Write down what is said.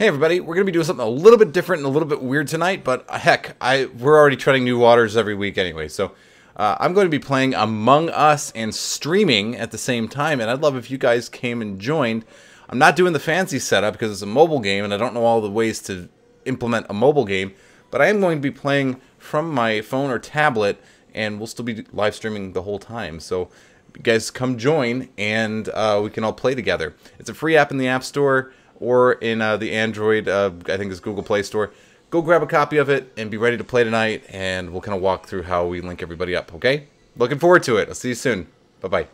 Hey everybody, we're going to be doing something a little bit different and a little bit weird tonight, but uh, heck, I we're already treading new waters every week anyway. So uh, I'm going to be playing Among Us and streaming at the same time, and I'd love if you guys came and joined. I'm not doing the fancy setup because it's a mobile game, and I don't know all the ways to implement a mobile game, but I am going to be playing from my phone or tablet, and we'll still be live streaming the whole time. So you guys come join, and uh, we can all play together. It's a free app in the App Store or in uh, the Android, uh, I think it's Google Play Store. Go grab a copy of it and be ready to play tonight, and we'll kind of walk through how we link everybody up, okay? Looking forward to it. I'll see you soon. Bye-bye.